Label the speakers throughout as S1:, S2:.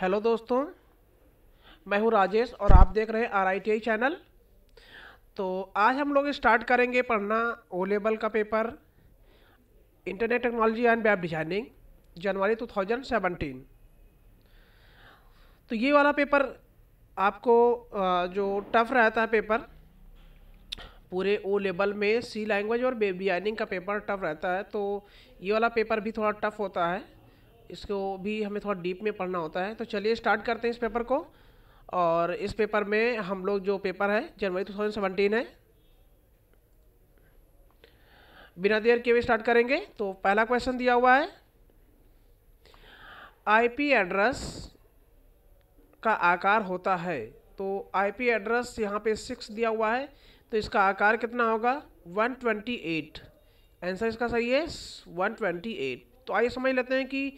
S1: hello दोस्तों मैं हूं राजेश और आप देख रहे हैं आर चैनल तो आज हम लोग स्टार्ट करेंगे पढ़ना ओ लेवल का paper internet technology and web designing जनवरी 2017 तो ये वाला पेपर आपको जो टफ रहता है पेपर पूरे ओ लेवल में सी लैंग्वेज और वेब डिज़ाइनिंग का पेपर टफ रहता है तो ये वाला पेपर भी थोड़ा टफ होता है इसको भी हमें थोड़ा डीप में पढ़ना होता है तो चलिए स्टार्ट करते हैं इस पेपर को और इस पेपर में हम लोग जो पेपर है जनवरी 2017 है बिना देर के वे स्टार्ट करेंगे तो पहला क्वेश्चन दिया हुआ है आईपी एड्रेस का आकार होता है तो आईपी एड्रेस यहाँ पे सिक्स दिया हुआ है तो इसका आकार कितना होगा 128 आंसर इसका सही है 128 तो आइए समझ लेते हैं कि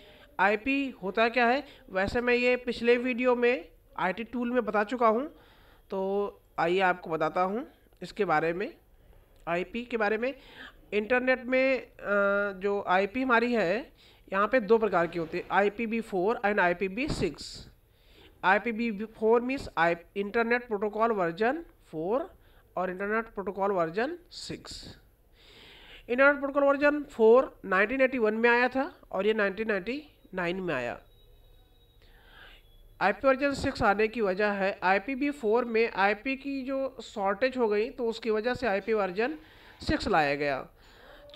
S1: आईपी होता क्या है वैसे मैं ये पिछले वीडियो में आईटी टूल में बता चुका हूँ तो आइए आपको बताता हूँ इसके बारे में आईपी के बारे में इंटरनेट में जो आईपी हमारी है यहाँ पे दो प्रकार की होती है I P B four and I P B six I P B four means I internet protocol version four और internet protocol version six internet protocol version four 1981 में आया था और ये नाइन्टी नाइन में आया आई पी वर्जन सिक्स आने की वजह है आई पी बी फोर में आई पी की जो शॉर्टेज हो गई तो उसकी वजह से आई पी वर्जन सिक्स लाया गया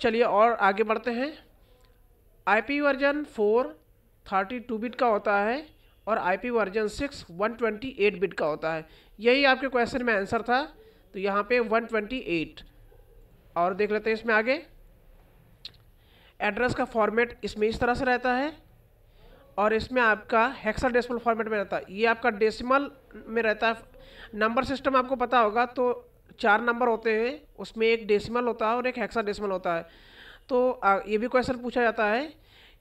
S1: चलिए और आगे बढ़ते हैं I P version four thirty two bit का होता है और I P version six one twenty eight bit का होता है यही आपके क्वेश्चन में आंसर था तो यहाँ पे वन ट्वेंटी एट और देख लेते हैं इसमें आगे एड्रेस का फॉर्मेट इसमें इस तरह से रहता है और इसमें आपका डेसिमल फॉर्मेट में रहता है ये आपका डेसिमल में रहता है नंबर सिस्टम आपको पता होगा तो चार नंबर होते हैं उसमें एक डेसिमल होता है और एक हेक्सा डेसिमल होता है तो ये भी क्वेश्चन पूछा जाता है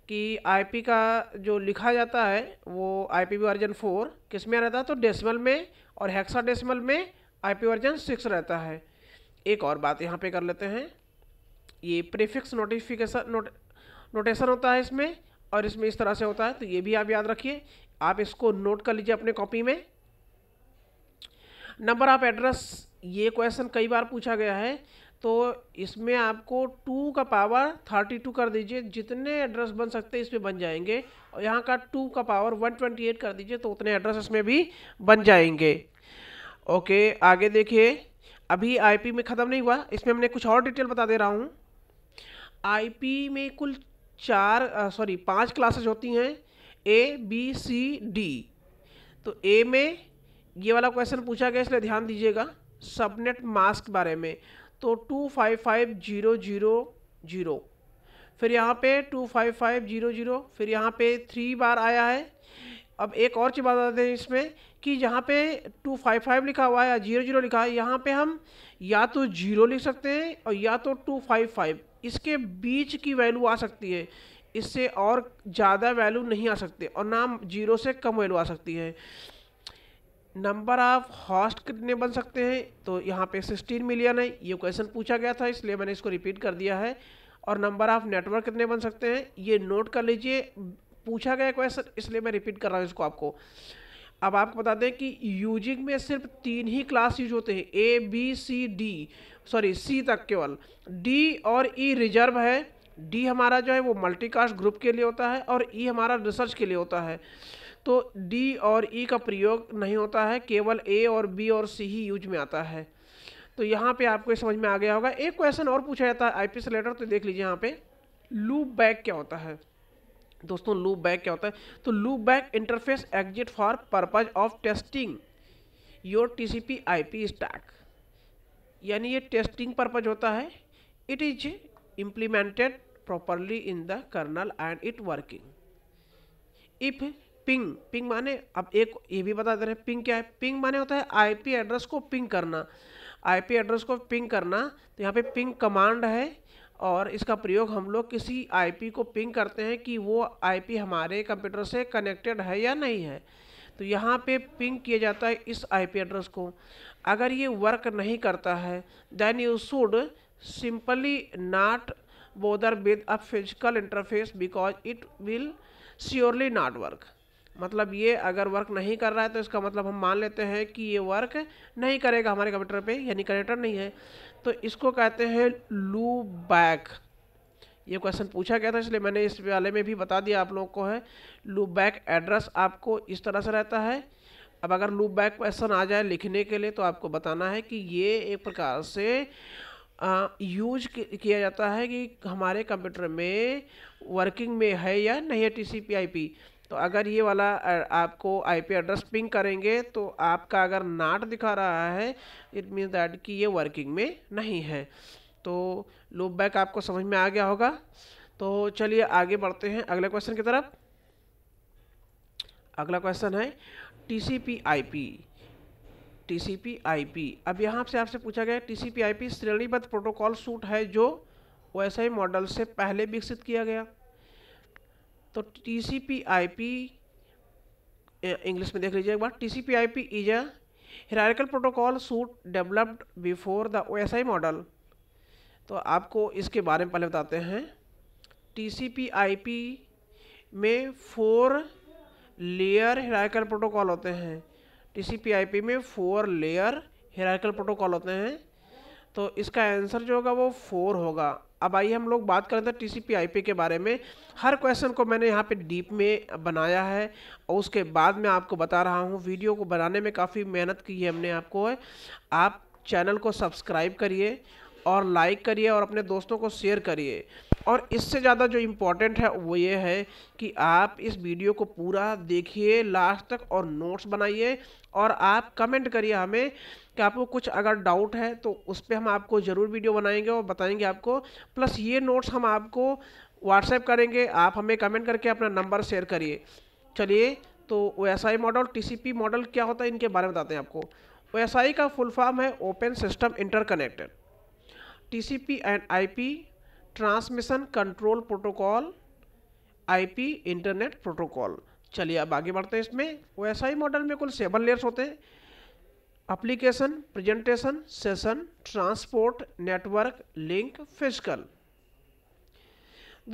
S1: कि आईपी का जो लिखा जाता है वो आई पी वर्जन फोर किस में रहता है तो डेसिमल में और हेक्सा डेसिमल में आई पी वर्जन सिक्स रहता है एक और बात यहाँ पे कर लेते हैं ये प्रीफिक्स नोटिफिकेशन नोट नोटेशन होता है इसमें और इसमें इस तरह से होता है तो ये भी आप याद रखिए आप इसको नोट कर लीजिए अपने कॉपी में नंबर ऑफ एड्रेस ये क्वेश्चन कई बार पूछा गया है तो इसमें आपको टू का पावर थर्टी टू कर दीजिए जितने एड्रेस बन सकते हैं इसमें बन जाएंगे और यहाँ का टू का पावर वन ट्वेंटी एट कर दीजिए तो उतने एड्रेस इसमें भी बन जाएंगे ओके आगे देखिए अभी आईपी में ख़त्म नहीं हुआ इसमें हमने कुछ और डिटेल बता दे रहा हूँ आई में कुल चार सॉरी पांच क्लासेज होती हैं ए बी सी डी तो ए में ये वाला क्वेश्चन पूछा गया इसलिए ध्यान दीजिएगा सबनेट मास्क बारे में तो two five five zero zero zero फिर यहाँ पे two five five zero zero फिर यहाँ पे थ्री बार आया है अब एक और चीज़ बताते हैं इसमें कि जहाँ पे टू फाइव फाइव लिखा हुआ है या जीरो जीरो लिखा है यहाँ पे हम या तो जीरो लिख सकते हैं और या तो टू फाइव फाइव इसके बीच की वैल्यू आ सकती है इससे और ज़्यादा वैल्यू नहीं आ सकती और ना जीरो से कम वैल्यू आ सकती है नंबर ऑफ हॉस्ट कितने बन सकते हैं तो यहाँ पे सिक्सटीन मिलियन है ये क्वेश्चन पूछा गया था इसलिए मैंने इसको रिपीट कर दिया है और नंबर ऑफ नेटवर्क कितने बन सकते हैं ये नोट कर लीजिए पूछा गया क्वेश्चन इसलिए मैं रिपीट कर रहा हूँ इसको आपको अब आपको बता दें कि यूजिंग में सिर्फ तीन ही क्लास यूज होते हैं A B C D sorry C तक केवल डी और ई e रिजर्व है डी हमारा जो है वो मल्टीकास्ट ग्रुप के लिए होता है और ई e हमारा रिसर्च के लिए होता है तो डी और ई e का प्रयोग नहीं होता है केवल ए और बी और सी ही यूज में आता है तो यहाँ पे आपको समझ में आ गया होगा एक क्वेश्चन और पूछा जाता है आई पी तो देख लीजिए यहाँ पे लूप बैक क्या होता है दोस्तों लूप बैक क्या होता है तो loop back interface exit for purpose of testing your TCP IP stack यानी ये टेस्टिंग पर्पज होता है it is implemented properly in the kernel and it working if ping ping माने अब एक ये भी बता दे रहे हैं पिंग क्या है पिंग माने होता है आईपी एड्रेस को पिंग करना आईपी एड्रेस को पिंग करना तो यहाँ पे पिंग कमांड है और इसका प्रयोग हम लोग किसी आईपी को पिंग करते हैं कि वो आईपी हमारे कंप्यूटर से कनेक्टेड है या नहीं है तो यहाँ पे पिंग किया जाता है इस आईपी एड्रेस को अगर ये वर्क नहीं करता है then you should simply not bother with a physical interface because it will surely not work मतलब ये अगर वर्क नहीं कर रहा है तो इसका मतलब हम मान लेते हैं कि ये वर्क नहीं करेगा हमारे कंप्यूटर पे यानी कनेक्टर नहीं है तो इसको कहते हैं लू बैक ये क्वेश्चन पूछा गया था इसलिए मैंने इस वाले में भी बता दिया आप लोगों को है लू बैक एड्रेस आपको इस तरह से रहता है अब अगर लू बैक क्वेश्चन आ जाए लिखने के लिए तो आपको बताना है कि ये एक प्रकार से आ, यूज किया जाता है कि हमारे कंप्यूटर में वर्किंग में है या नहीं है T C P I P तो अगर ये वाला आपको आईपी एड्रेस पिंग करेंगे तो आपका अगर नाट दिखा रहा है इट मीन दैट कि ये वर्किंग में नहीं है तो लूप बैक आपको समझ में आ गया होगा तो चलिए आगे बढ़ते हैं अगले क्वेश्चन की तरफ अगला क्वेश्चन है T C P I P T C P I P अब यहाँ से आपसे पूछा गया T C P I P श्रेणीबद्ध प्रोटोकॉल सूट है जो वैसे ही मॉडल से पहले विकसित किया गया तो T C P I P English में देख लीजिए एक बार T C P I P is a hierarchical protocol suite developed before the O S I model तो आपको इसके बारे में पहले बताते हैं T C P I P में फोर लेयर हिरारिकल प्रोटोकॉल होते हैं T C P I P में फोर लेयर हिरारिकल प्रोटोकॉल होते हैं तो इसका आंसर जो होगा वो फोर होगा अब आइए हम लोग बात करें तो टी सी के बारे में हर क्वेश्चन को मैंने यहाँ पे डीप में बनाया है और उसके बाद मैं आपको बता रहा हूँ वीडियो को बनाने में काफ़ी मेहनत की है हमने आपको है आप चैनल को सब्सक्राइब करिए और लाइक करिए और अपने दोस्तों को शेयर करिए और इससे ज़्यादा जो इम्पोर्टेंट है वो ये है कि आप इस वीडियो को पूरा देखिए लास्ट तक और नोट्स बनाइए और आप कमेंट करिए हमें कि आपको कुछ अगर डाउट है तो उस पर हम आपको ज़रूर वीडियो बनाएंगे और बताएंगे आपको प्लस ये नोट्स हम आपको व्हाट्सएप करेंगे आप हमें कमेंट करके अपना नंबर शेयर करिए चलिए तो ओ मॉडल टी मॉडल क्या होता है इनके बारे में बताते हैं आपको ओ का फुल फॉर्म है open system interconnected T and I transmission control protocol IP internet protocol चलिए अब आगे बढ़ते हैं इसमें वैसा ही मॉडल में कुल सेवन लेयर्स होते हैं application presentation session transport network link physical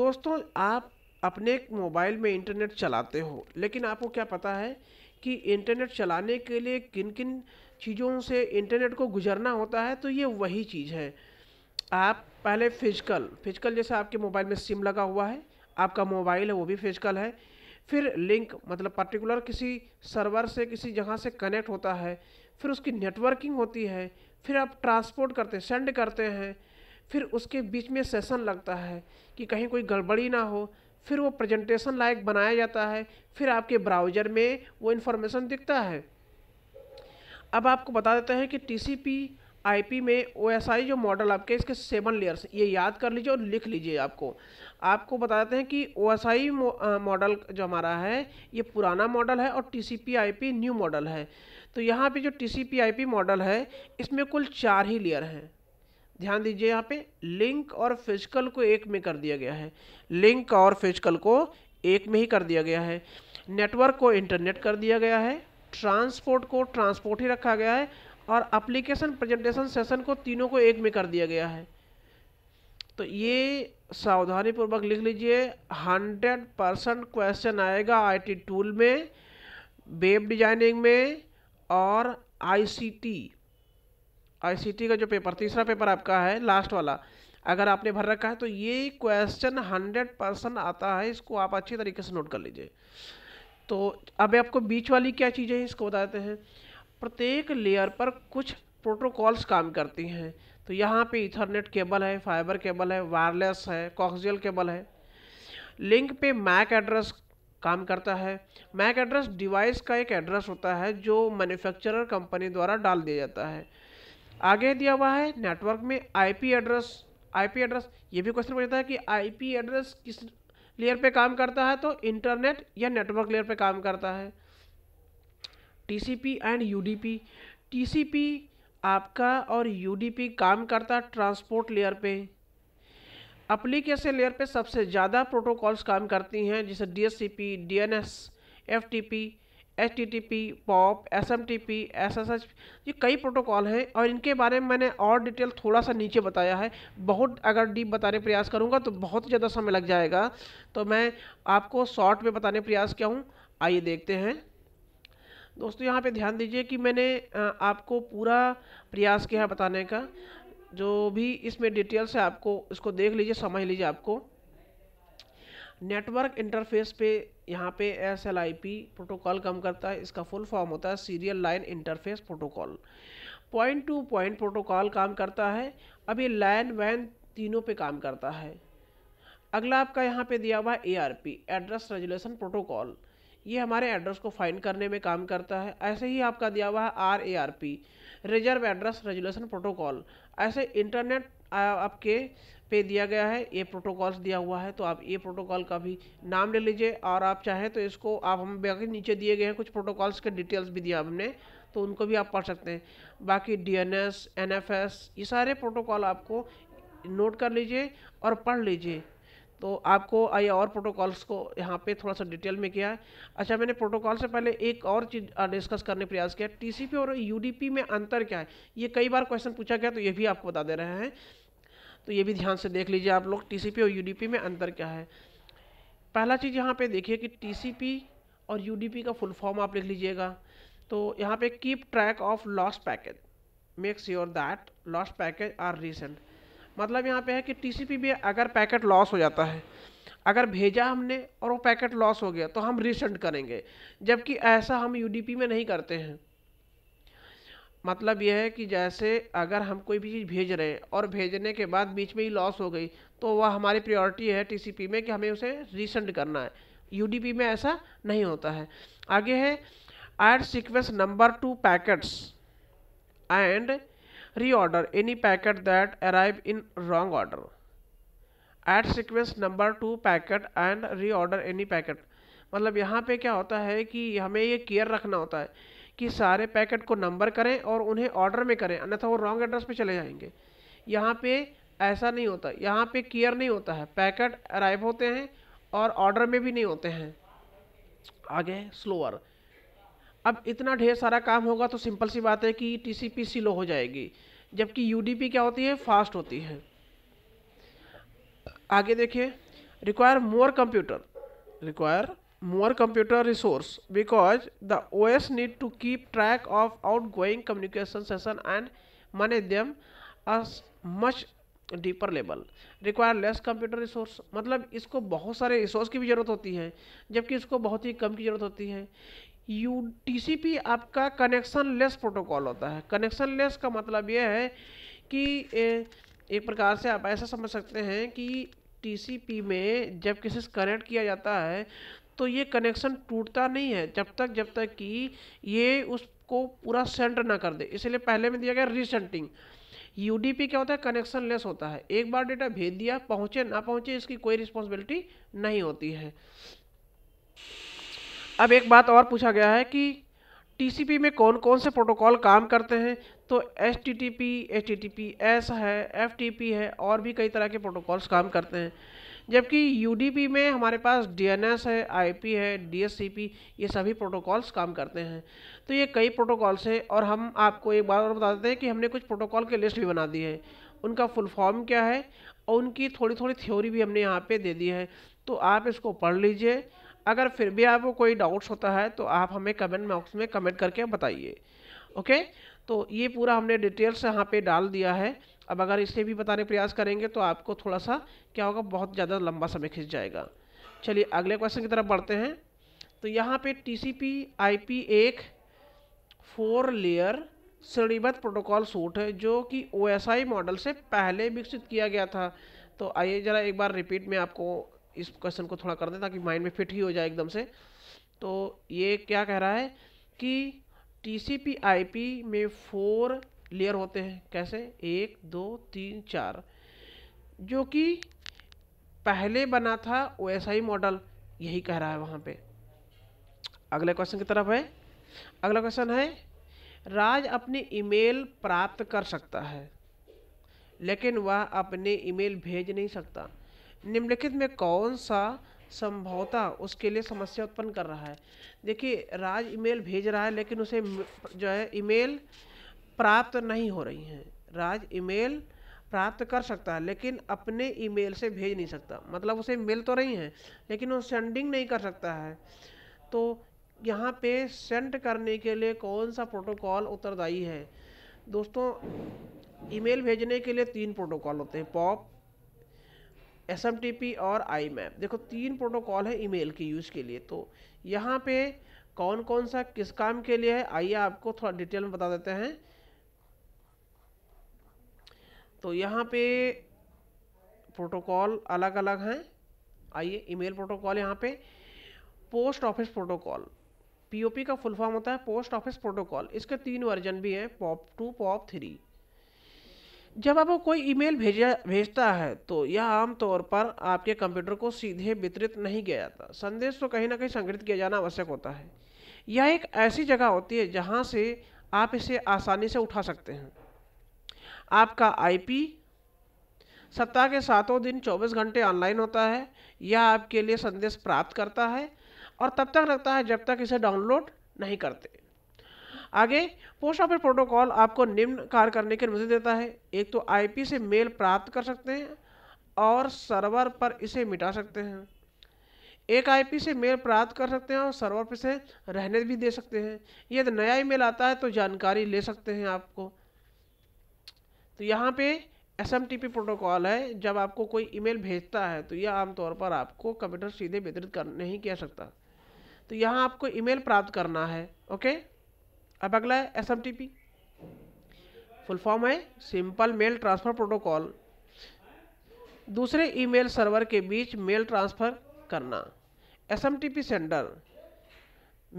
S1: दोस्तों आप अपने मोबाइल में इंटरनेट चलाते हो लेकिन आपको क्या पता है कि इंटरनेट चलाने के लिए किन किन चीज़ों से इंटरनेट को गुजरना होता है तो ये वही चीज़ है आप पहले फिजिकल फिजिकल जैसे आपके मोबाइल में सिम लगा हुआ है आपका मोबाइल है वो भी फिजिकल है फिर लिंक मतलब पर्टिकुलर किसी सर्वर से किसी जगह से कनेक्ट होता है फिर उसकी नेटवर्किंग होती है फिर आप ट्रांसपोर्ट करते हैं सेंड करते हैं फिर उसके बीच में सेशन लगता है कि कहीं कोई गड़बड़ी ना हो फिर वो प्रेजेंटेशन लायक बनाया जाता है फिर आपके ब्राउज़र में वो इन्फॉर्मेशन दिखता है अब आपको बता देते हैं कि टी आईपी में ओएसआई जो मॉडल आपके इसके सेवन लेयर्स ये याद कर लीजिए और लिख लीजिए आपको आपको बता देते हैं कि ओएसआई मॉडल जो हमारा है ये पुराना मॉडल है और टीसीपी आईपी न्यू मॉडल है तो यहाँ पे जो टीसीपी आईपी मॉडल है इसमें कुल चार ही लेयर हैं ध्यान दीजिए यहाँ पे लिंक और फिजिकल को एक में कर दिया गया है लिंक और फिजिकल को एक में ही कर दिया गया है नेटवर्क को इंटरनेट कर दिया गया है ट्रांसपोर्ट को ट्रांसपोर्ट ही रखा गया है और अप्लीकेशन प्रेजेंटेशन सेशन को तीनों को एक में कर दिया गया है तो ये सावधानीपूर्वक लिख लीजिए हंड्रेड परसेंट क्वेश्चन आएगा आईटी टूल में वेब डिजाइनिंग में और आईसीटी आईसीटी का जो पेपर तीसरा पेपर आपका है लास्ट वाला अगर आपने भर रखा है तो ये क्वेश्चन हंड्रेड परसेंट आता है इसको आप अच्छी तरीके से नोट कर लीजिए तो अब आपको बीच वाली क्या चीज़ें हैं इसको बताते हैं प्रत्येक लेयर पर कुछ प्रोटोकॉल्स काम करती हैं तो यहाँ पे इथरनेट केबल है फाइबर केबल है वायरलेस है कॉक्सियल केबल है लिंक पे मैक एड्रेस काम करता है मैक एड्रेस डिवाइस का एक एड्रेस होता है जो मैन्युफैक्चरर कंपनी द्वारा डाल दिया जाता है आगे दिया हुआ है नेटवर्क में आईपी एड्रेस आईपी एड्रेस ये भी क्वेश्चन पूछता है कि आईपी एड्रेस किस लेयर पे काम करता है तो इंटरनेट या नेटवर्क लेयर पे काम करता है टीसीपी एंड यूडीपी टीसीपी आपका और यूडीपी काम करता ट्रांसपोर्ट लेयर पे अप्लीकेशन लेयर पे सबसे ज़्यादा प्रोटोकॉल्स काम करती हैं जैसे DSCP, DNS, FTP, HTTP, POP, SMTP, SSH ये कई प्रोटोकॉल हैं और इनके बारे में मैंने और डिटेल थोड़ा सा नीचे बताया है बहुत अगर डीप बताने प्रयास करूँगा तो बहुत ज़्यादा समय लग जाएगा तो मैं आपको शॉर्ट में बताने प्रयास किया हूँ आइए देखते हैं दोस्तों यहाँ पे ध्यान दीजिए कि मैंने आपको पूरा प्रयास किया है बताने का जो भी इसमें डिटेल्स है आपको इसको देख लीजिए समझ लीजिए आपको नेटवर्क इंटरफेस पे यहाँ पे S L I P protocol कम करता है इसका फुल फॉर्म होता है serial line interface protocol point to point protocol काम करता है अब ये लाइन वैन तीनों पे काम करता है अगला आपका यहाँ पे दिया हुआ है A R P address resolution protocol ये हमारे एड्रेस को फाइंड करने में काम करता है ऐसे ही आपका दिया हुआ है R A R P reserve address resolution protocol ऐसे इंटरनेट आपके पे दिया गया है ये प्रोटोकॉल्स दिया हुआ है तो आप ये प्रोटोकॉल का भी नाम ले लीजिए और आप चाहें तो इसको आप हम बाकी नीचे दिए गए हैं कुछ प्रोटोकॉल्स के डिटेल्स भी दिया हमने तो उनको भी आप पढ़ सकते हैं बाकी D N S N F S ये सारे प्रोटोकॉल आपको नोट कर लीजिए और पढ़ लीजिए तो आपको आइए और प्रोटोकॉल्स को यहाँ पे थोड़ा सा डिटेल में किया है अच्छा मैंने प्रोटोकॉल से पहले एक और चीज़ डिस्कस करने प्रयास किया टीसीपी और यूडीपी में अंतर क्या है ये कई बार क्वेश्चन पूछा गया तो ये भी आपको बता दे रहे हैं तो ये भी ध्यान से देख लीजिए आप लोग टी और यू में अंतर क्या है पहला चीज़ यहाँ पर देखिए कि टी और यू का फुल फॉर्म आप लिख लीजिएगा तो यहाँ पर keep track of lost package makes your that lost package are resent मतलब यहाँ पे है कि टी पी में अगर पैकेट लॉस हो जाता है अगर भेजा हमने और वो पैकेट लॉस हो गया तो हम रिसेंड करेंगे जबकि ऐसा हम पी में नहीं करते हैं मतलब यह है कि जैसे अगर हम कोई भी चीज़ भेज रहे हैं और भेजने के बाद बीच में ही लॉस हो गई तो वह हमारी प्रायोरिटी है पी में कि हमें उसे रिसेंड करना है पी में ऐसा नहीं होता है आगे है add sequence number to packets and reorder any packet that arrive in wrong order add sequence number to packet and reorder any packet मतलब यहाँ पे क्या होता है कि हमें ये केयर रखना होता है कि सारे पैकेट को नंबर करें और उन्हें ऑर्डर में करें अन्यथा वो रॉन्ग एड्रेस पे चले जाएंगे यहाँ पे ऐसा नहीं होता यहाँ पे केयर नहीं होता है पैकेट अराइव होते हैं और ऑर्डर में भी नहीं होते हैं आगे स्लोअर अब इतना ढेर सारा काम होगा तो सिंपल सी बात है कि टीसीपी स्लो हो जाएगी जबकि यूडीपी क्या होती है फास्ट होती है आगे देखिए require more computer require more computer resource because the need to keep track of outgoing communication session and manage them as much deeper level require less computer resource मतलब इसको बहुत सारे रिसोर्स की भी ज़रूरत होती है जबकि इसको बहुत ही कम की ज़रूरत होती है यू टी आपका कनेक्शन लेस प्रोटोकॉल होता है कनेक्शन लेस का मतलब यह है कि एक प्रकार से आप ऐसा समझ सकते हैं कि टी में जब किसी से कनेक्ट किया जाता है तो ये कनेक्शन टूटता नहीं है जब तक जब तक कि ये उसको पूरा सेंटर ना कर दे इसलिए पहले में दिया गया रिसेंटिंग यू क्या होता है कनेक्शन लेस होता है एक बार डेटा भेज दिया पहुँचे ना पहुँचे इसकी कोई रिस्पॉन्सिबिलिटी नहीं होती है अब एक बात और पूछा गया है कि टीसीपी में कौन कौन से प्रोटोकॉल काम करते हैं तो H T T P H T T P S है एफ टी पी है और भी कई तरह के प्रोटोकॉल्स काम करते हैं जबकि यू डी पी में हमारे पास डी एन एस है आई पी है डी एस सी पी ये सभी प्रोटोकॉल्स काम करते हैं तो ये कई प्रोटोकॉल्स हैं और हम आपको एक बार और बता देते हैं कि हमने कुछ प्रोटोकॉल की लिस्ट भी बना दी है उनका फुल फॉर्म क्या है और उनकी थोड़ी थोड़ी थ्योरी भी हमने यहाँ पर दे दी है तो आप इसको पढ़ लीजिए अगर फिर भी आपको कोई डाउट्स होता है तो आप हमें कमेंट बॉक्स में कमेंट करके बताइए ओके तो ये पूरा हमने डिटेल्स यहाँ पे डाल दिया है अब अगर इसे भी बताने प्रयास करेंगे तो आपको थोड़ा सा क्या होगा बहुत ज़्यादा लंबा समय खिंच जाएगा चलिए अगले क्वेश्चन की तरफ बढ़ते हैं तो यहाँ पे आई पी एक फोर लेयर श्रेणीबद्ध प्रोटोकॉल सूट है जो कि आई मॉडल से पहले विकसित किया गया था तो आइए ज़रा एक बार रिपीट में आपको इस क्वेश्चन को थोड़ा कर दें ताकि माइंड में फिट ही हो जाए एकदम से तो ये क्या कह रहा है कि T C P I P में फोर लेयर होते हैं कैसे एक दो तीन चार जो कि पहले बना था ओ एस आई मॉडल यही कह रहा है वहाँ पे अगले क्वेश्चन की तरफ है अगला क्वेश्चन है राज अपने ईमेल प्राप्त कर सकता है लेकिन वह अपने ईमेल भेज नहीं सकता निम्नलिखित में कौन सा संभवता उसके लिए समस्या उत्पन्न कर रहा है देखिए राज ईमेल भेज रहा है लेकिन उसे जो है ईमेल प्राप्त नहीं हो रही हैं राज ईमेल प्राप्त कर सकता है लेकिन अपने ईमेल से भेज नहीं सकता मतलब उसे मिल तो रही हैं लेकिन वो सेंडिंग नहीं कर सकता है तो यहाँ पे सेंड करने के लिए कौन सा प्रोटोकॉल उत्तरदायी है दोस्तों ईमेल भेजने के लिए तीन प्रोटोकॉल होते हैं पॉप एस और आई मैप देखो तीन प्रोटोकॉल है ईमेल के यूज़ के लिए तो यहाँ पे कौन कौन सा किस काम के लिए है आइए आपको थोड़ा डिटेल में बता देते हैं तो यहाँ पे प्रोटोकॉल अलग अलग हैं आइए ईमेल प्रोटोकॉल यहाँ पे पोस्ट ऑफिस प्रोटोकॉल पीओपी का फुल फॉर्म होता है पोस्ट ऑफिस प्रोटोकॉल इसके तीन वर्जन भी हैं पॉप टू पॉप थ्री जब आपको कोई ईमेल भेजा भेजता है तो यह आमतौर पर आपके कंप्यूटर को सीधे वितरित नहीं किया जाता संदेश तो कहीं ना कहीं संग्रहित किया जाना आवश्यक होता है यह एक ऐसी जगह होती है जहां से आप इसे आसानी से उठा सकते हैं आपका आईपी सप्ताह के सातों दिन 24 घंटे ऑनलाइन होता है यह आपके लिए संदेश प्राप्त करता है और तब तक रखता है जब तक इसे डाउनलोड नहीं करते आगे पोस्ट ऑफिस प्रोटोकॉल आपको निम्न कार्य करने की अनुमति देता है एक तो आईपी से मेल प्राप्त कर सकते हैं और सर्वर पर इसे मिटा सकते हैं एक आईपी से मेल प्राप्त कर सकते हैं और सर्वर पर से रहने भी दे सकते हैं यदि नया ईमेल आता है तो जानकारी ले सकते हैं आपको तो यहाँ पे एस प्रोटोकॉल है जब आपको कोई ईमेल भेजता है तो यह आमतौर पर आपको कंप्यूटर सीधे वितरित कर नहीं किया सकता तो यहाँ आपको ईमेल प्राप्त करना है ओके अब अगला है S M T P full form है सिंपल मेल ट्रांसफ़र प्रोटोकॉल दूसरे ईमेल सर्वर के बीच मेल ट्रांसफ़र करना S M T P sender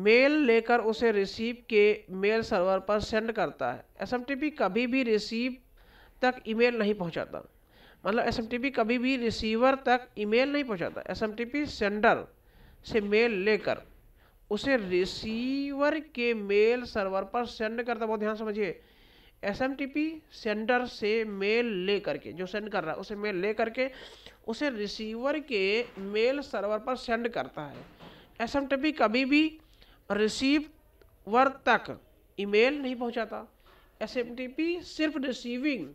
S1: mail लेकर उसे रिसीव के मेल सर्वर पर सेंड करता है एस एम टी पी कभी भी रिसीव तक ईमेल नहीं पहुंचाता मतलब एस एम टी पी कभी भी रिसीवर तक ईमेल नहीं पहुंचाता S M T P sender से मेल लेकर उसे रिसीवर के मेल सर्वर पर सेंड करता है बहुत ध्यान समझिए S M T P sender से मेल ले करके जो सेंड कर रहा है उसे मेल ले करके उसे रिसीवर के मेल सर्वर पर सेंड करता है एस एम टी पी कभी भी रिसीवर तक ईमेल नहीं पहुंचाता एस एम टी पी सिर्फ रिसीविंग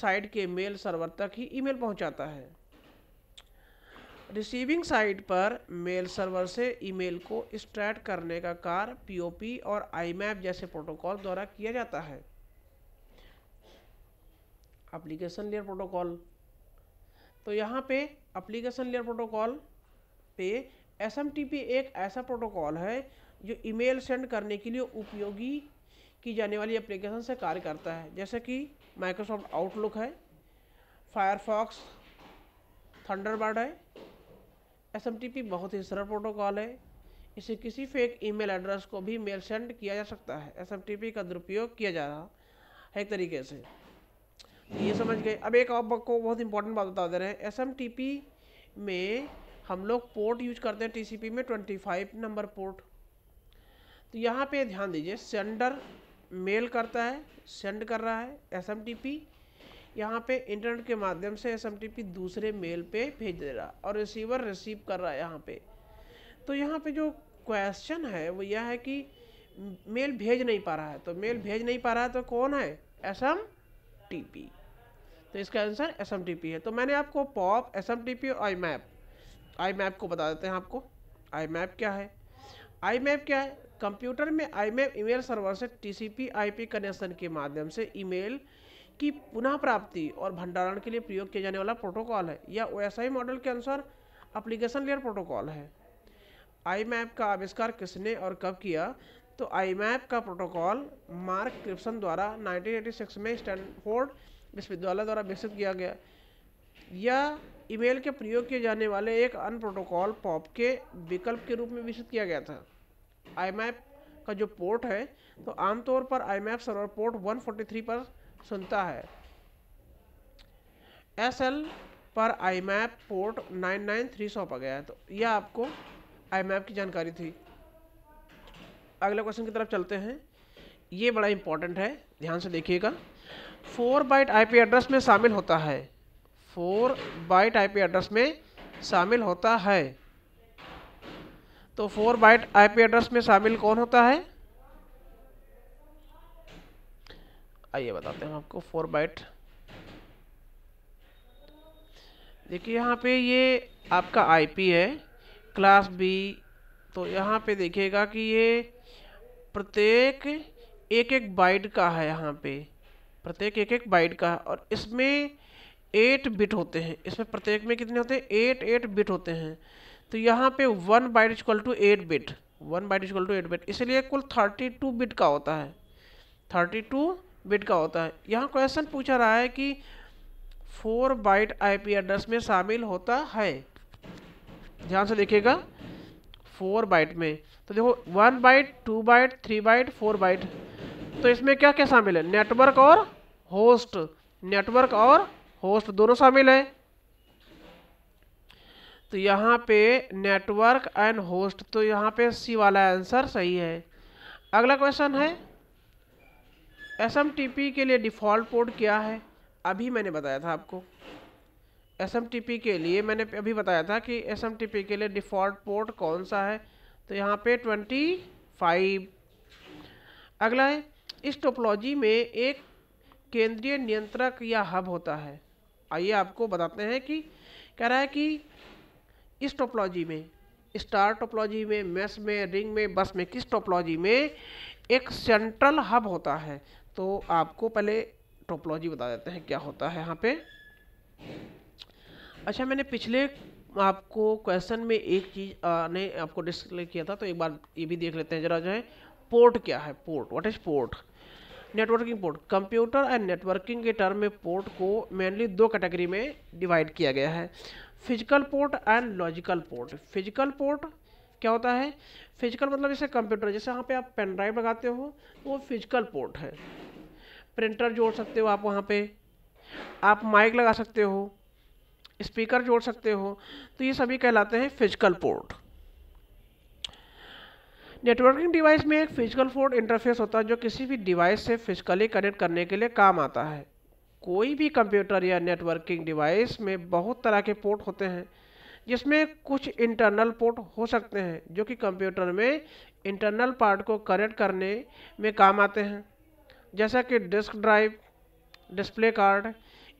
S1: साइड के मेल सर्वर तक ही ईमेल पहुंचाता है रिसीविंग साइड पर मेल सर्वर से ईमेल को स्ट्रैट करने का कार्य पीओपी और आईमैप जैसे प्रोटोकॉल द्वारा किया जाता है एप्लीकेशन लेयर प्रोटोकॉल तो यहाँ पे एप्लीकेशन लेयर प्रोटोकॉल पे एस एक ऐसा प्रोटोकॉल है जो ईमेल सेंड करने के लिए उपयोगी की जाने वाली एप्लीकेशन से कार्य करता है जैसे कि माइक्रोसॉफ्ट आउटलुक है फायरफॉक्स थंडरबर्ड है एसएमटीपी बहुत ही सरल प्रोटोकॉल है इसे किसी फेक ईमेल एड्रेस को भी मेल सेंड किया जा सकता है एसएमटीपी का दुरुपयोग किया जा रहा है एक तरीके से ये समझ गए अब एक आपको बहुत इंपॉर्टेंट बात बता दे रहे हैं पी में हम लोग पोर्ट यूज करते हैं पी में फाइव नंबर पोर्ट तो यहाँ पे ध्यान दीजिए सेंडर मेल करता है सेंड कर रहा है एसएमटीपी यहाँ पे इंटरनेट के माध्यम से एस दूसरे मेल पे भेज दे रहा और रिसीवर रिसीव कर रहा है यहाँ पे तो यहाँ पे जो क्वेश्चन है वो यह है कि मेल भेज नहीं पा रहा है तो मेल भेज नहीं पा रहा है तो कौन है एस एम टी पी तो इसका answer S M T P है तो मैंने आपको POP S M T P और आई मैप आई मैप को बता देते हैं आपको आई मैप क्या है आई मैप क्या है कंप्यूटर में आई मैप ईमेल सर्वर से T C P I P connection के माध्यम से ईमेल मेल की पुनः प्राप्ति और भंडारण के लिए प्रयोग किया जाने वाला प्रोटोकॉल है या ओ मॉडल के अनुसार अप्लीकेशन लेयर प्रोटोकॉल है आई मैप का आविष्कार किसने और कब किया तो आई मैप का प्रोटोकॉल मार्क क्रिप्सन द्वारा 1986 में स्टैनफोर्ड विश्वविद्यालय द्वारा विकसित किया गया यह ईमेल के प्रयोग किए जाने वाले एक अन्य प्रोटोकॉल पॉप के विकल्प के रूप में विकसित किया गया था आई मैप का जो पोर्ट है तो आमतौर पर आई मैप सर्वर पोर्ट 143 पर सुनता है एस एल पर IMAP port nine nine three सौंपा गया है तो यह आपको आई मैप की जानकारी थी अगले क्वेश्चन की तरफ चलते हैं ये बड़ा इंपॉर्टेंट है ध्यान से देखिएगा फोर बाइट आईपी एड्रेस में शामिल होता है फोर बाइट आईपी एड्रेस में शामिल होता है तो फोर बाइट आईपी एड्रेस में शामिल कौन होता है आइए बताते हैं आपको फोर बाइट देखिए यहाँ पे ये आपका आईपी है क्लास बी तो यहाँ पे देखिएगा कि ये प्रत्येक एक एक बाइट का है यहाँ पे प्रत्येक एक एक बाइट का है और इसमें एट बिट होते हैं इसमें प्रत्येक में कितने होते हैं एट एट बिट होते हैं तो यहाँ पे one byte is equal to eight bit one byte is equal to eight bit इसलिए कुल थर्टी टू बिट का होता है थर्टी टू बिट का होता है यहाँ क्वेश्चन पूछा रहा है कि फोर बाइट आईपी एड्रेस में शामिल होता है ध्यान से देखिएगा फोर बाइट में तो देखो one byte two byte three byte four byte तो इसमें क्या क्या शामिल है नेटवर्क और होस्ट नेटवर्क और होस्ट दोनों शामिल है तो यहाँ पे नेटवर्क एंड होस्ट तो यहाँ पे सी वाला आंसर सही है अगला क्वेश्चन है एस के लिए डिफ़ॉल्ट पोर्ट क्या है अभी मैंने बताया था आपको एस के लिए मैंने अभी बताया था कि एस के लिए डिफ़ॉल्ट पोर्ट कौन सा है तो यहाँ पे 25 अगला है इस टोपोलॉजी में एक केंद्रीय नियंत्रक या हब होता है आइए आपको बताते हैं कि कह रहा है कि इस टोपोलॉजी में स्टार टोपोलॉजी में मेस में रिंग में बस में किस टोपोलॉजी में एक सेंट्रल हब होता है तो आपको पहले टोपोलॉजी बता देते हैं क्या होता है यहाँ पे अच्छा मैंने पिछले आपको क्वेश्चन में एक चीज़ ने आपको डिस्प्ले किया था तो एक बार ये भी देख लेते हैं जरा जो है पोर्ट क्या है port what is port networking port computer and networking के टर्म में पोर्ट को मेनली दो कैटेगरी में डिवाइड किया गया है physical port and logical port physical port क्या होता है फिजिकल मतलब जैसे कंप्यूटर जैसे यहाँ पे आप पेन ड्राइव लगाते हो वो फिजिकल पोर्ट है प्रिंटर जोड़ सकते हो आप वहाँ पे आप माइक लगा सकते हो स्पीकर जोड़ सकते हो तो ये सभी कहलाते हैं फिजिकल पोर्ट नेटवर्किंग डिवाइस में एक फिजिकल पोर्ट इंटरफेस होता है जो किसी भी डिवाइस से फिजिकली कनेक्ट करने के लिए काम आता है कोई भी कंप्यूटर या नेटवर्किंग डिवाइस में बहुत तरह के पोर्ट होते हैं जिसमें कुछ इंटरनल पोर्ट हो सकते हैं जो कि कंप्यूटर में इंटरनल पार्ट को कनेक्ट करने में काम आते हैं जैसा कि डिस्क ड्राइव डिस्प्ले कार्ड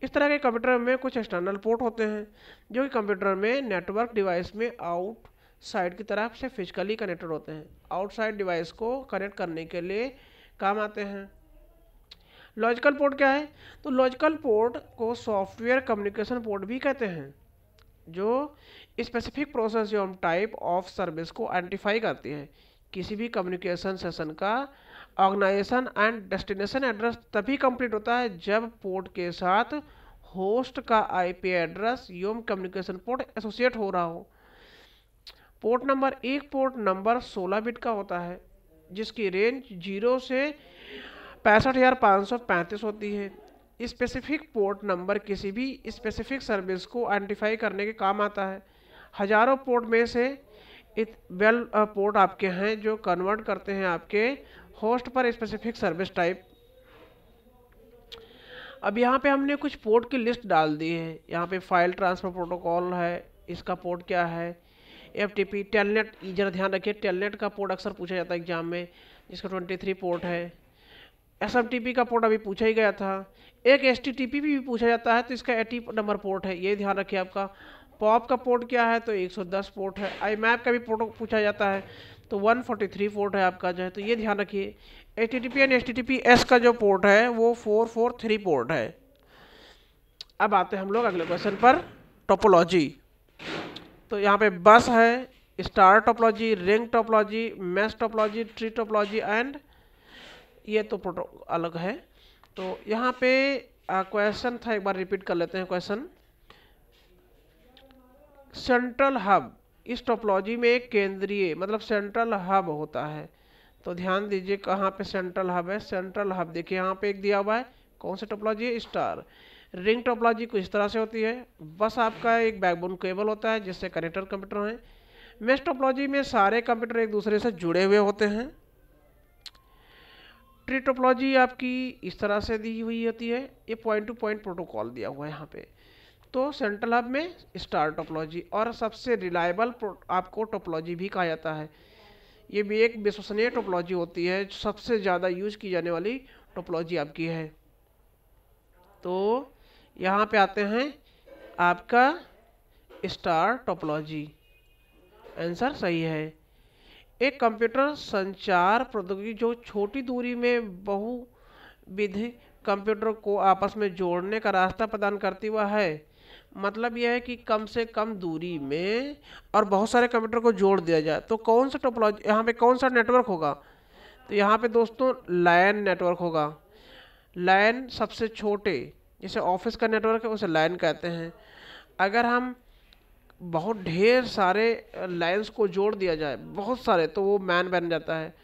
S1: इस तरह के कंप्यूटर में कुछ एक्सटर्नल पोर्ट होते हैं जो कि कंप्यूटर में नेटवर्क डिवाइस में आउट साइड की तरफ से फिजिकली कनेक्टेड होते हैं आउटसाइड डिवाइस को कनेक्ट करने के लिए काम आते हैं लॉजिकल पोर्ट क्या है तो लॉजिकल पोर्ट को सॉफ्टवेयर कम्युनिकेशन पोर्ट भी कहते हैं जो स्पेसिफिक प्रोसेस एवं टाइप ऑफ सर्विस को आइडेंटिफाई करती है किसी भी कम्युनिकेशन सेशन का ऑर्गेनाइजेशन एंड डेस्टिनेशन एड्रेस तभी कंप्लीट होता है जब पोर्ट के साथ होस्ट का आईपी एड्रेस योम कम्युनिकेशन पोर्ट एसोसिएट हो रहा हो पोर्ट नंबर एक पोर्ट नंबर 16 बिट का होता है जिसकी रेंज जीरो से पैंसठ हज़ार पाँच सौ पैंतीस होती है स्पेसिफिक पोर्ट नंबर किसी भी स्पेसिफिक सर्विस को आइडेंटिफाई करने के काम आता है हज़ारों पोर्ट में से वेल पोर्ट आपके हैं जो कन्वर्ट करते हैं आपके होस्ट पर स्पेसिफिक सर्विस टाइप अब यहाँ पे हमने कुछ पोर्ट की लिस्ट डाल दी है यहाँ पे फाइल ट्रांसफर प्रोटोकॉल है इसका पोर्ट क्या है एफ टी पी टेलनेट जरा ध्यान रखिए टेलनेट का पोर्ट अक्सर पूछा जाता है एग्जाम में जिसका ट्वेंटी थ्री पोर्ट है एस एम टी पी का पोर्ट अभी पूछा ही गया था एक एस टी टी पी भी पूछा जाता है तो इसका एटी नंबर पोर्ट है ये ध्यान रखिए आपका पॉप का पोर्ट क्या है तो दस पोर्ट है आई मैप का भी पोर्ट पूछा जाता है तो 143 पोर्ट है आपका जो है तो ये ध्यान रखिए H T T and H का जो पोर्ट है वो 443 पोर्ट है अब आते हैं हम लोग अगले क्वेश्चन पर टोपोलॉजी तो यहाँ पे बस है star topology ring topology mesh topology tree topology and ये तो प्रोटो अलग है तो यहाँ पे क्वेश्चन था एक बार रिपीट कर लेते हैं क्वेश्चन सेंट्रल हब इस टोपोलॉजी में एक केंद्रीय मतलब सेंट्रल हब होता है तो ध्यान दीजिए कहाँ पे सेंट्रल हब है सेंट्रल हब देखिए यहाँ पे एक दिया हुआ है कौन सा टोपोलॉजी है स्टार रिंग टोपोलॉजी कुछ इस तरह से होती है बस आपका एक बैकबोन केबल होता है जिससे कनेक्टर कंप्यूटर हैं मेस टोपोलॉजी में सारे कंप्यूटर एक दूसरे से जुड़े हुए होते हैं ट्री टोपोलॉजी आपकी इस तरह से दी हुई होती है ये पॉइंट टू पॉइंट प्रोटोकॉल दिया हुआ है यहाँ पर तो सेंट्रल हब में स्टार टोपोलॉजी और सबसे रिलायबल आपको टोपोलॉजी भी कहा जाता है ये भी एक विश्वसनीय टोपोलॉजी होती है जो सबसे ज़्यादा यूज की जाने वाली टोपोलॉजी आपकी है तो यहाँ पे आते हैं आपका स्टार टोपोलॉजी आंसर सही है एक कंप्यूटर संचार प्रौद्योगिकी जो छोटी दूरी में बहुविध कंप्यूटर को आपस में जोड़ने का रास्ता प्रदान करती हुआ है मतलब यह है कि कम से कम दूरी में और बहुत सारे कंप्यूटर को जोड़ दिया जाए तो कौन सा टोपोलॉजी यहाँ पे कौन सा नेटवर्क होगा तो यहाँ पे दोस्तों लाइन नेटवर्क होगा लाइन सबसे छोटे जैसे ऑफिस का नेटवर्क है उसे लाइन कहते हैं अगर हम बहुत ढेर सारे लाइन्स को जोड़ दिया जाए बहुत सारे तो वो मैन बन जाता है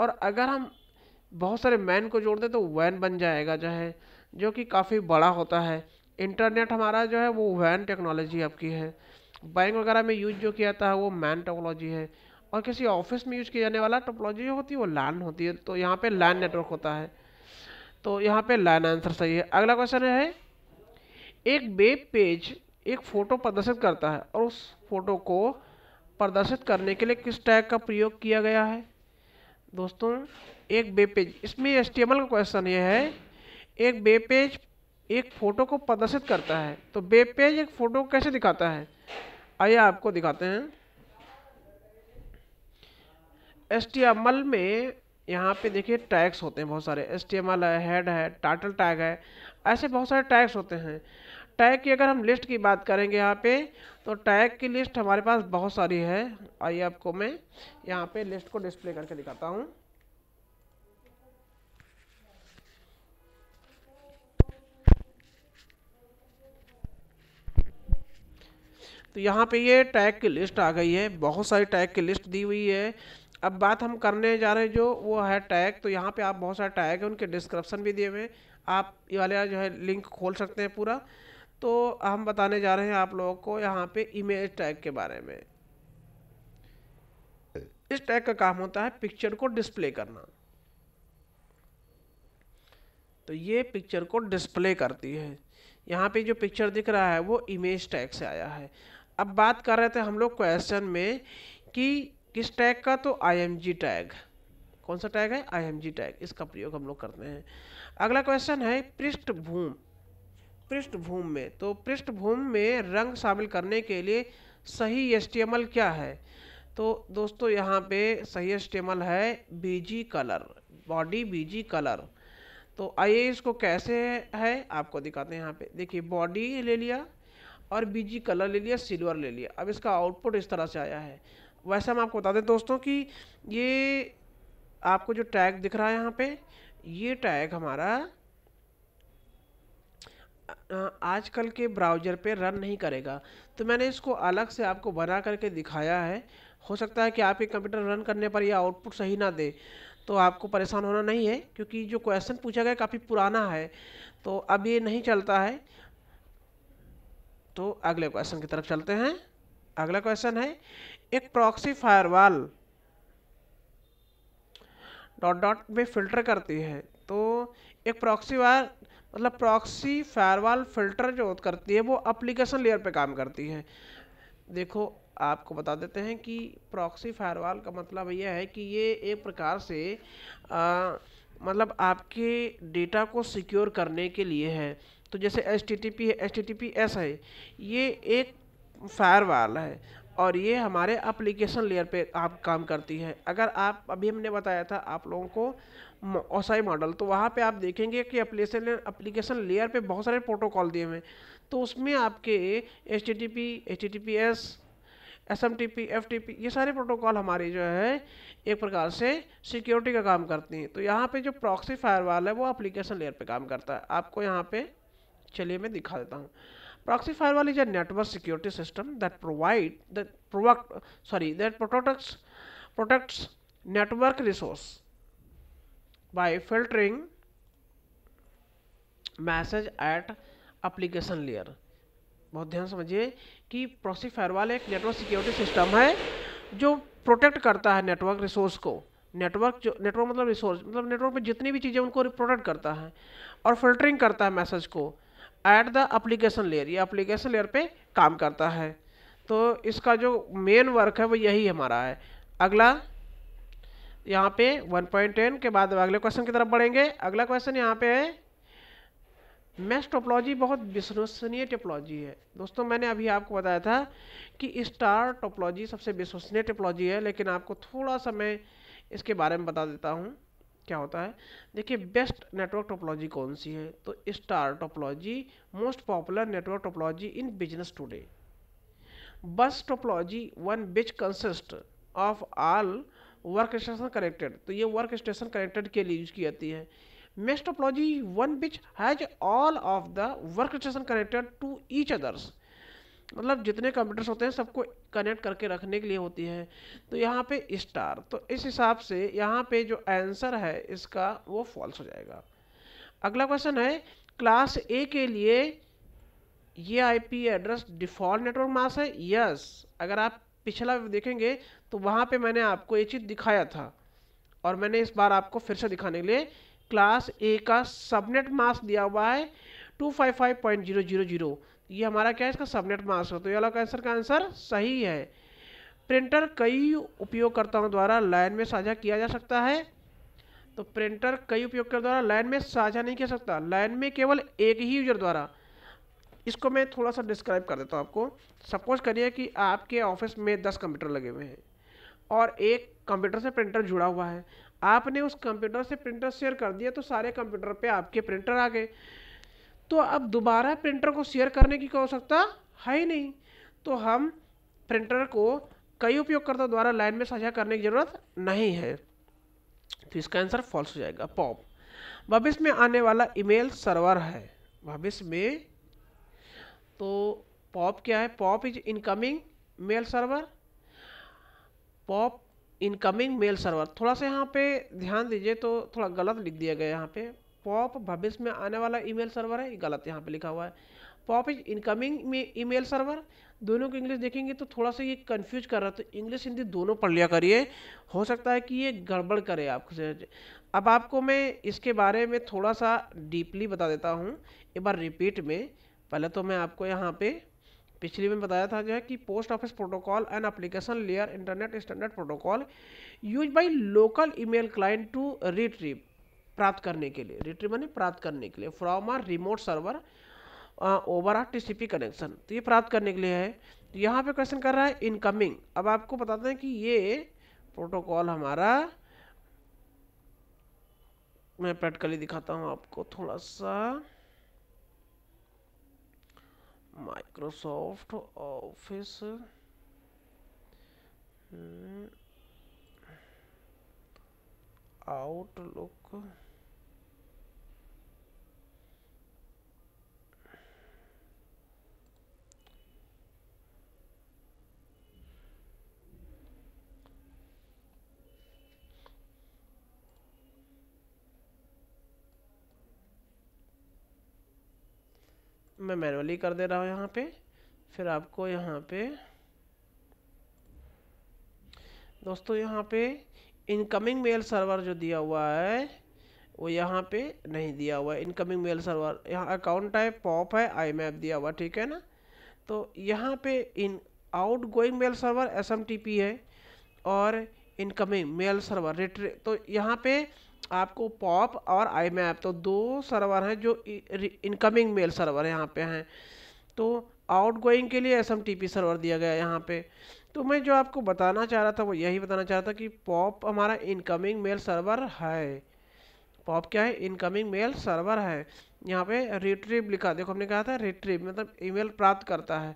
S1: और अगर हम बहुत सारे मैन को जोड़ दें तो वैन बन जाएगा जो है जो कि काफ़ी बड़ा होता है इंटरनेट हमारा जो है वो वैन टेक्नोलॉजी आपकी है बैंक वगैरह में यूज जो किया जाता है वो मैन टेक्नोलॉजी है और किसी ऑफिस में यूज किया जाने वाला टेक्नोलॉजी जो होती है वो लैन होती है तो यहाँ पे लैन नेटवर्क होता है तो यहाँ पे लैन आंसर सही है अगला क्वेश्चन है एक वेब पेज एक फ़ोटो प्रदर्शित करता है और उस फोटो को प्रदर्शित करने के लिए किस टैग का प्रयोग किया गया है दोस्तों एक वेब पेज इसमें एस का क्वेश्चन ये है एक वेब पेज एक फ़ोटो को प्रदर्शित करता है तो पेज एक फ़ोटो कैसे दिखाता है आइए आपको दिखाते हैं एस में यहाँ पे देखिए टैग्स होते हैं बहुत सारे एस टी एम एल है हेड है टाइटल टैग है ऐसे बहुत सारे टैग्स होते हैं टैग की अगर हम लिस्ट की बात करेंगे यहाँ पे तो टैग की लिस्ट हमारे पास बहुत सारी है आइए आपको मैं यहाँ पे लिस्ट को डिस्प्ले करके दिखाता हूँ तो यहाँ पे ये टैग की लिस्ट आ गई है बहुत सारी टैग की लिस्ट दी हुई है अब बात हम करने जा रहे हैं जो वो है टैग तो यहाँ पे आप बहुत सारे टैग हैं उनके डिस्क्रिप्शन भी दिए हुए हैं आप ये वाले जो है लिंक खोल सकते हैं पूरा तो हम बताने जा रहे हैं आप लोगों को यहाँ पे इमेज टैग के बारे में इस टैग का काम होता है पिक्चर को डिस्प्ले करना तो ये पिक्चर को डिस्प्ले करती है यहाँ पे जो पिक्चर दिख रहा है वो इमेज टैग से आया है अब बात कर रहे थे हम लोग क्वेश्चन में कि किस टैग का तो आई टैग कौन सा टैग है आई टैग इसका प्रयोग हम लोग करते हैं अगला क्वेश्चन है पृष्ठभूम पृष्ठभूम में तो पृष्ठभूम में रंग शामिल करने के लिए सही एस क्या है तो दोस्तों यहाँ पे सही एस है BG colour body BG colour तो आइए इसको कैसे है आपको दिखाते हैं यहाँ पे देखिए बॉडी ले लिया और बीजी कलर ले लिया सिल्वर ले लिया अब इसका आउटपुट इस तरह से आया है वैसे हम आपको बता दें दोस्तों कि ये आपको जो टैग दिख रहा है यहाँ पे ये टैग हमारा आजकल के ब्राउज़र पे रन नहीं करेगा तो मैंने इसको अलग से आपको बना करके दिखाया है हो सकता है कि आप एक कंप्यूटर रन करने पर यह आउटपुट सही ना दे तो आपको परेशान होना नहीं है क्योंकि जो क्वेश्चन पूछा गया काफ़ी पुराना है तो अब ये नहीं चलता है तो अगले क्वेश्चन की तरफ चलते हैं अगला क्वेश्चन है एक प्रॉक्सी फायरवॉल डॉट डॉट में फिल्टर करती है तो एक प्रॉक्सी वायर मतलब प्रॉक्सी फायरवॉल फिल्टर जो करती है वो अप्लीकेशन लेयर पे काम करती है देखो आपको बता देते हैं कि प्रॉक्सी फायरवॉल का मतलब यह है कि ये एक प्रकार से आ, मतलब आपके डेटा को सिक्योर करने के लिए है तो जैसे एच टी टी पी है H T T P S है ये एक वाल है और ये हमारे अप्लीकेशन लेयर पे आप काम करती है अगर आप अभी हमने बताया था आप लोगों को ओसाई मॉडल तो वहाँ पे आप देखेंगे कि अप्लीकेशन लेयर अप्लीकेशन लेयर पे बहुत सारे प्रोटोकॉल दिए हुए हैं तो उसमें आपके H T T P H T T P S S M T P F T P ये सारे प्रोटोकॉल हमारे जो है एक प्रकार से सिक्योरिटी का काम करती हैं तो यहाँ पे जो प्रॉक्सी फायरवॉल है वो अप्लीकेशन लेयर पे काम करता है आपको यहाँ पे चलिए मैं दिखा देता हूँ proxy firewall is a network security system that provide that product sorry that protects protects network resource by message at application layer बहुत ध्यान समझिए कि प्रॉक्सी फायरवॉल एक नेटवर्क सिक्योरिटी सिस्टम है जो प्रोटेक्ट करता है नेटवर्क रिसोर्स को नेटवर्क जो नेटवर्क मतलब रिसोर्स मतलब नेटवर्क में जितनी भी चीज़ें उनको प्रोटेक्ट करता है और फिल्टरिंग करता है मैसेज को एट द अप्लीकेशन लेयर ये अप्लीकेशन लेयर पे काम करता है तो इसका जो मेन वर्क है वो यही हमारा है अगला यहाँ पे 1.10 के बाद अगले क्वेश्चन की तरफ बढ़ेंगे अगला क्वेश्चन यहाँ पे है मैस टोपोलॉजी बहुत विश्वसनीय टेपोलॉजी है दोस्तों मैंने अभी आपको बताया था कि स्टार टोपोलॉजी सबसे विश्वसनीय टेपोलॉजी है लेकिन आपको थोड़ा सा मैं इसके बारे में बता देता हूँ क्या होता है देखिए बेस्ट नेटवर्क टोपोलॉजी कौन सी है तो star topology most popular network topology in business today bus topology one which consist of all work station connected तो ये वर्क स्टेशन कनेक्टेड के लिए यूज की जाती है mesh topology one which has all of the work station connected to each others मतलब जितने computers होते हैं सबको कनेक्ट करके रखने के लिए होती है तो यहाँ पे स्टार तो इस हिसाब से यहाँ पे जो आंसर है इसका वो फॉल्स हो जाएगा अगला क्वेश्चन है क्लास ए के लिए ये IP address default network mask है यस अगर आप पिछला देखेंगे तो वहाँ पे मैंने आपको ये चीज़ दिखाया था और मैंने इस बार आपको फिर से दिखाने के लिए क्लास ए का सबनेट मास दिया हुआ है two five five point zero zero zero ये हमारा क्या है इसका सबनेट मास्क तो ये वाला आंसर का आंसर सही है प्रिंटर कई उपयोगकर्ताओं द्वारा लाइन में साझा किया जा सकता है तो प्रिंटर कई उपयोगकर्ताओं द्वारा लाइन में साझा नहीं किया सकता लाइन में केवल एक ही यूजर द्वारा इसको मैं थोड़ा सा डिस्क्राइब कर देता हूँ आपको सपोज करिए कि आपके ऑफिस में दस कंप्यूटर लगे हुए हैं और एक कंप्यूटर से प्रिंटर जुड़ा हुआ है आपने उस कंप्यूटर से प्रिंटर शेयर कर दिया तो सारे कंप्यूटर पे आपके प्रिंटर आ गए तो अब दोबारा प्रिंटर को शेयर करने की आवश्यकता है ही नहीं तो हम प्रिंटर को कई उपयोगकर्ता द्वारा लाइन में साझा करने की ज़रूरत नहीं है तो इसका आंसर फॉल्स हो जाएगा पॉप भविष्य में आने वाला ईमेल सर्वर है भविष्य में तो पॉप क्या है POP is incoming mail server POP incoming mail server थोड़ा सा यहाँ पे ध्यान दीजिए तो थोड़ा गलत लिख दिया गया यहाँ पे पॉप भविष्य में आने वाला ईमेल सर्वर है ये गलत यहाँ पे लिखा हुआ है पॉप इज इनकमिंग में ईमेल सर्वर दोनों को इंग्लिश देखेंगे तो थोड़ा सा ये कन्फ्यूज कर रहा है तो इंग्लिश हिंदी दोनों पढ़ लिया करिए हो सकता है कि ये गड़बड़ करे आपसे अब आपको मैं इसके बारे में थोड़ा सा डीपली बता देता हूँ एक बार रिपीट में पहले तो मैं आपको यहाँ पे पिछली में बताया था जो है कि post office protocol and application layer internet standard protocol use by local email client to retrieve प्राप्त करने के लिए रिट्री मनी प्राप्त करने के लिए from a remote server over a TCP connection तो ये प्राप्त करने के लिए है तो यहाँ पे क्वेश्चन कर रहा है इनकमिंग अब आपको बताते हैं कि ये प्रोटोकॉल हमारा मैं प्रैक्टिकली दिखाता हूँ आपको थोड़ा सा माइक्रोसॉफ्ट हम्म, ऑफिस आउटलुक मैं मैनुअली कर दे रहा हूँ यहाँ पे फिर आपको यहाँ पे दोस्तों यहाँ पे इनकमिंग मेल सर्वर जो दिया हुआ है वो यहाँ पे नहीं दिया हुआ है इनकमिंग मेल सर्वर यहाँ अकाउंट टाइप पॉप है आई मैप दिया हुआ ठीक है ना तो यहाँ पे इन outgoing mail server S है और इनकमिंग मेल सर्वर रिट्रे तो यहाँ पे आपको पॉप और आई मैप तो दो सर्वर हैं जो इनकमिंग मेल सर्वर यहाँ पे हैं तो आउट गोइंग के लिए एस सर्वर दिया गया है यहाँ पर तो मैं जो आपको बताना चाह रहा था वो यही बताना चाह रहा था कि पॉप हमारा इनकमिंग मेल सर्वर है पॉप क्या है इनकमिंग मेल सर्वर है यहाँ पे रिट्रीव लिखा देखो हमने कहा था रिट्रीव मतलब ईमेल प्राप्त करता है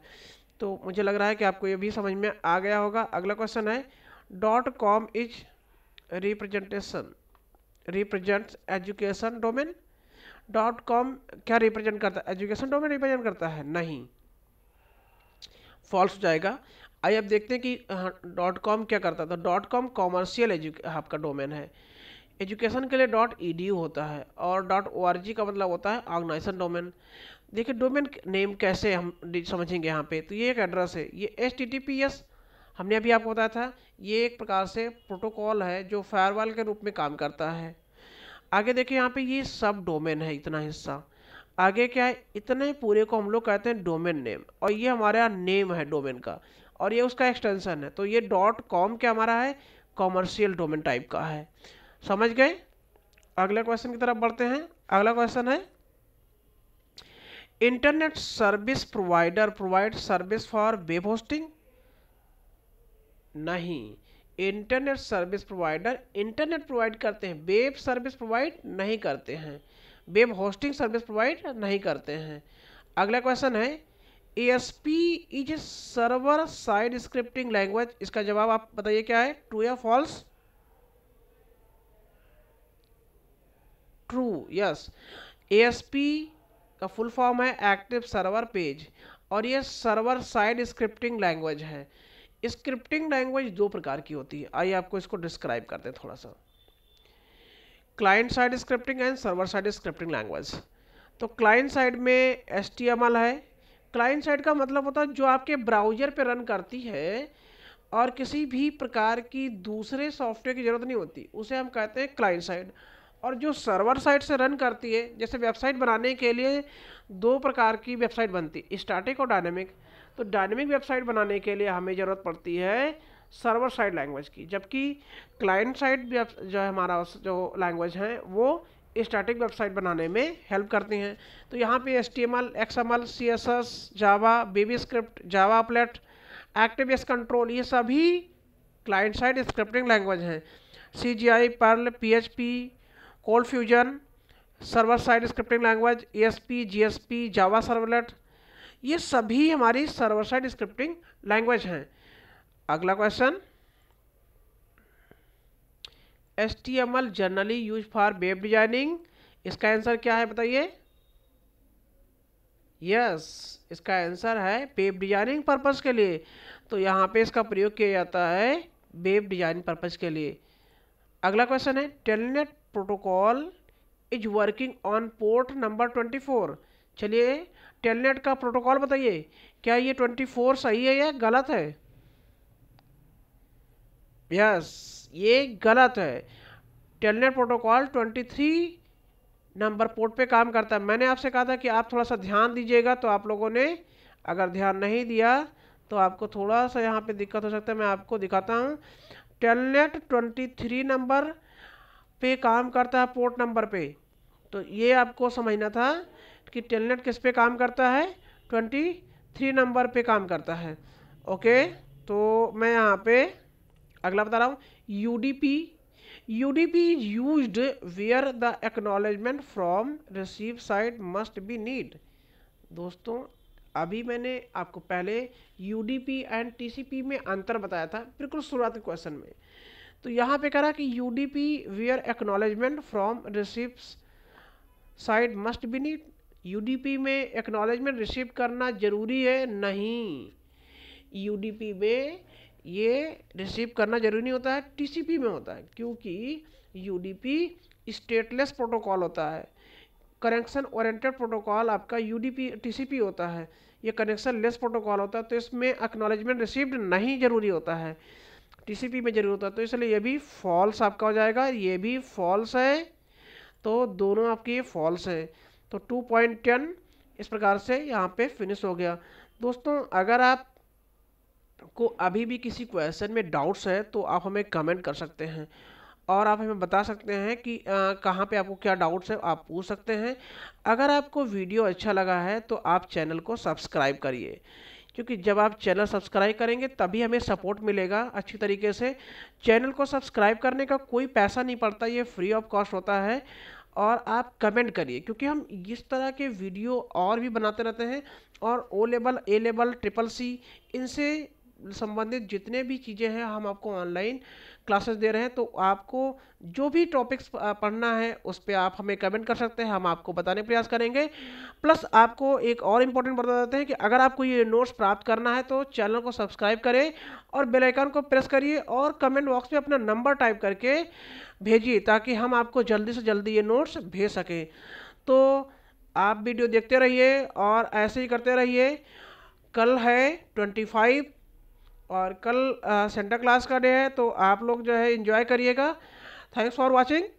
S1: तो मुझे लग रहा है कि आपको ये भी समझ में आ गया होगा अगला क्वेश्चन है dot com is representation represent education domain dot com क्या रिप्रेजेंट करता है एजुकेशन डोमेन रिप्रेजेंट करता है नहीं फॉल्स हो जाएगा आइए अब देखते हैं कि डॉट कॉम क्या करता था डॉट कॉम कॉमर्शियल एजुके आपका डोमेन है एजुकेशन के लिए डॉट ई डी होता है और डॉट ओ आर जी का मतलब होता है ऑर्गनाइजेशन डोमेन देखिए डोमेन नेम कैसे हम समझेंगे यहाँ पे तो ये एक एड्रेस है ये H T T P S हमने अभी आपको बताया था ये एक प्रकार से प्रोटोकॉल है जो फायरवॉल के रूप में काम करता है आगे देखिए यहाँ पे ये सब डोमेन है इतना हिस्सा आगे क्या है इतने पूरे को हम लोग कहते हैं डोमेन नेम और ये हमारा नेम है डोमेन का और ये उसका एक्सटेंशन है तो ये डॉट कॉम क्या हमारा है कॉमर्शियल डोमेन टाइप का है समझ गए अगले क्वेश्चन की तरफ बढ़ते हैं अगला क्वेश्चन है internet service provider provide service for web hosting नहीं internet service provider internet provide करते हैं वेब सर्विस प्रोवाइड नहीं करते हैं वेब होस्टिंग सर्विस प्रोवाइड नहीं करते हैं अगला क्वेश्चन है ASP is a server side scripting language इसका जवाब आप बताइए क्या है ट्रू या फॉल्स ट्रू यस ASP का फुल फॉर्म है एक्टिव सर्वर पेज और ये सर्वर साइड स्क्रिप्टिंग लैंग्वेज है स्क्रिप्टिंग लैंग्वेज दो प्रकार की होती है आइए आपको इसको डिस्क्राइब करते हैं थोड़ा सा client side scripting and server side scripting language तो क्लाइंट साइड में एस है क्लाइंट साइड का मतलब होता है जो आपके ब्राउजर पे रन करती है और किसी भी प्रकार की दूसरे सॉफ्टवेयर की ज़रूरत नहीं होती उसे हम कहते हैं क्लाइंट साइड और जो सर्वर साइड से रन करती है जैसे वेबसाइट बनाने के लिए दो प्रकार की वेबसाइट बनती है स्टार्टिक और डायनेमिक तो डायनेमिक वेबसाइट बनाने के लिए हमें ज़रूरत पड़ती है सर्वर साइड लैंग्वेज की जबकि क्लाइंट साइड जो है हमारा जो लैंग्वेज है वो स्टैटिक वेबसाइट बनाने में हेल्प करती हैं तो यहाँ पे S T M L X M L C S S Java VB script Java applet ActiveX control ये सभी क्लाइंट साइड स्क्रिप्टिंग लैंग्वेज हैं C G I Perl P H P ColdFusion server side scripting language A S P J S P Java servlet ये सभी हमारी server side scripting language हैं अगला question S T M L generally use for web designing इसका answer क्या है बताइए yes इसका आंसर है वेब डिजाइनिंग पर्पज़ के लिए तो यहाँ पे इसका प्रयोग किया जाता है वेब डिजाइन पर्पज़ के लिए अगला क्वेश्चन है Telnet protocol is working on port number twenty four चलिए टेलनेट का प्रोटोकॉल बताइए क्या ये ट्वेंटी फोर सही है या गलत है यस ये गलत है टेलनेट प्रोटोकॉल 23 नंबर पोर्ट पे काम करता है मैंने आपसे कहा था कि आप थोड़ा सा ध्यान दीजिएगा तो आप लोगों ने अगर ध्यान नहीं दिया तो आपको थोड़ा सा यहाँ पे दिक्कत हो सकता है मैं आपको दिखाता हूँ टेलनेट 23 नंबर पे काम करता है पोर्ट नंबर पे तो ये आपको समझना था कि टेलनेट किस पे काम करता है 23 नंबर पे काम करता है ओके तो मैं यहाँ पर अगला बता रहा हूँ U U D P D P is use where the acknowledgement from receive side must be need दोस्तों अभी मैंने आपको पहले U D P and T C P में अंतर बताया था बिल्कुल शुरुआत के क्वेश्चन में तो यहाँ पे कह रहा है कि U D P where acknowledgement from receipt side must be need U D P में एक्नोलेजमेंट रिसीव करना ज़रूरी है नहीं यू डी पी में ये रिसीव करना जरूरी नहीं होता है टीसीपी में होता है क्योंकि यूडीपी स्टेटलेस प्रोटोकॉल होता है कनेक्शन ओरिएंटेड प्रोटोकॉल आपका यूडीपी टीसीपी होता है ये कनेक्शन लेस प्रोटोकॉल होता है तो इसमें एक्नॉलेजमेंट रिसीव्ड नहीं ज़रूरी होता है टीसीपी में जरूरी होता है तो इसलिए ये भी फॉल्स आपका हो जाएगा ये भी फॉल्स है तो दोनों आपके फॉल्स हैं तो टू पॉइंट टेन इस प्रकार से यहाँ पर फिनिश हो गया दोस्तों अगर आप को अभी भी किसी क्वेश्चन में डाउट्स है तो आप हमें कमेंट कर सकते हैं और आप हमें बता सकते हैं कि कहाँ पे आपको क्या डाउट्स है आप पूछ सकते हैं अगर आपको वीडियो अच्छा लगा है तो आप चैनल को सब्सक्राइब करिए क्योंकि जब आप चैनल सब्सक्राइब करेंगे तभी हमें सपोर्ट मिलेगा अच्छी तरीके से चैनल को सब्सक्राइब करने का कोई पैसा नहीं पड़ता ये फ्री ऑफ कॉस्ट होता है और आप कमेंट करिए क्योंकि हम इस तरह के वीडियो और भी बनाते रहते हैं और O level A level triple C इनसे संबंधित जितने भी चीज़ें हैं हम आपको ऑनलाइन क्लासेस दे रहे हैं तो आपको जो भी टॉपिक्स पढ़ना है उस पर आप हमें कमेंट कर सकते हैं हम आपको बताने का प्रयास करेंगे प्लस आपको एक और इम्पोर्टेंट बता देते हैं कि अगर आपको ये नोट्स प्राप्त करना है तो चैनल को सब्सक्राइब करें और बेल आइकन को प्रेस करिए और कमेंट बॉक्स में अपना नंबर टाइप करके भेजिए ताकि हम आपको जल्दी से जल्दी ये नोट्स भेज सकें तो आप वीडियो देखते रहिए और ऐसे ही करते रहिए कल है ट्वेंटी फाइव और कल सेंटा क्लास का डे है तो आप लोग जो है इन्जॉय करिएगा थैंक्स फॉर वॉचिंग